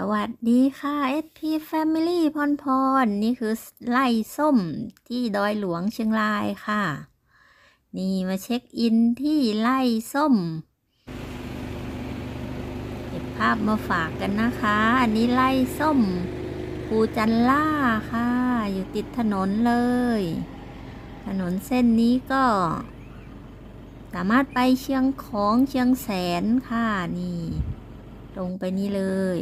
สวัสดีค่ะ SP Family พรพรนี่คือไล่ส้มที่ดอยหลวงเชียงรายค่ะ นี่มาเช็คอิน ที่ไล่ส้มเก็บภาพมาฝากกันนะคะ อันนี้ไล่ส้ม ภูจันล่าค่ะ อยู่ติดถนนเลย ถนนเส้นนี้ก็ สามารถไปเชียงของเชียงแสนค่ะ นี่ ตรงไปนี่เลย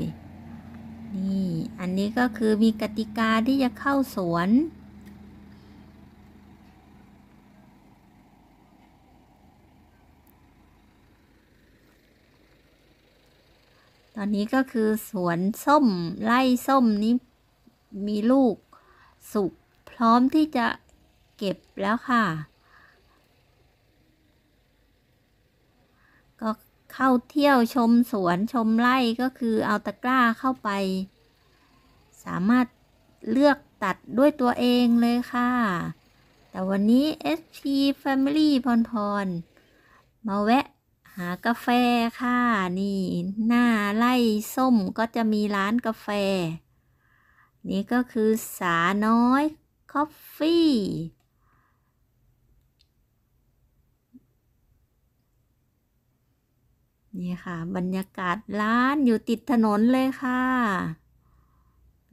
นี่ อันนี้ก็คือมีกติกาที่จะเข้าสวน ตอนนี้ก็คือสวนส้มไล่ส้มนี้มีลูกสุกพร้อมที่จะเก็บแล้วค่ะ ก็เข้าเที่ยวชมสวนชมไร่ก็คือเอาตะกร้าเข้าไป สามารถเลือกตัดด้วยตัวเองเลยค่ะ แต่วันนี้ SP Family พรพรมาแวะหากาแฟค่ะนี่หน้าไร่ส้มก็จะมีร้านกาแฟ นี่ก็คือสาน้อยคอฟฟี่นี่ค่ะ บรรยากาศร้านอยู่ติดถนนเลยค่ะ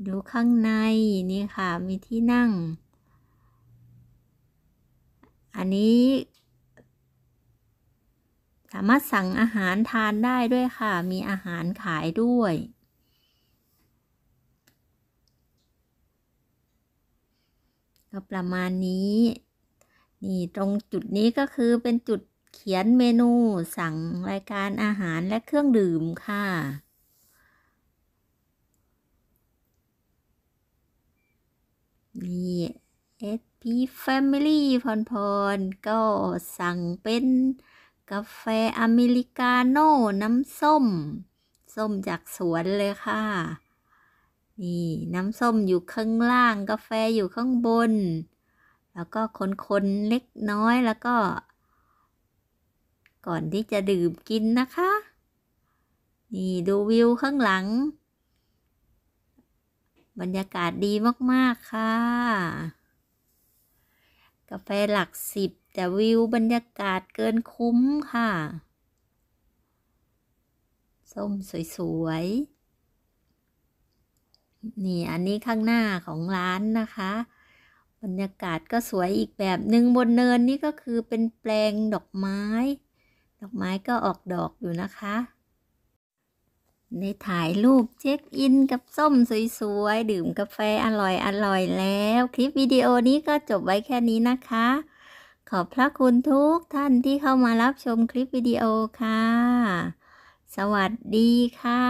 ดูข้างใน นี่ค่ะ มีที่นั่ง อันนี้ สามารถสั่งอาหารทานได้ด้วยค่ะ มีอาหารขายด้วย ก็ประมาณนี้ นี่ ตรงจุดนี้ก็คือเป็นจุดเขียนเมนูสั่งรายการอาหารและเครื่องดื่มค่ะ นี่ SP Family พรพรก็สั่งเป็นกาแฟอเมริกาโน่น้ำส้ม ส้มจากสวนเลยค่ะ นี่น้ำส้มอยู่ข้างล่างกาแฟอยู่ข้างบน แล้วก็คน ๆ เล็กน้อยแล้วก็ก่อนที่จะดื่มกินนะคะ นี่ดูวิวข้างหลัง บรรยากาศดีมากๆค่ะ กาแฟหลักสิบแต่วิวบรรยากาศเกินคุ้มค่ะ ส้มสวยๆ นี่อันนี้ข้างหน้าของร้านนะคะ บรรยากาศก็สวยอีกแบบหนึ่งบนเนินนี่ก็คือเป็นแปลงดอกไม้ดอกไม้ ก็ออกดอกอยู่นะคะ ได้ ถ่ายรูป เช็ค อิน กับส้มสวย ๆ ดื่มกาแฟอร่อยอร่อยแล้ว คลิปวิดีโอนี้ก็จบไว้ แค่นี้นะคะ ขอบพระคุณทุกท่านที่เข้ามารับชมคลิปวิดีโอค่ะ สวัสดี ค่ะ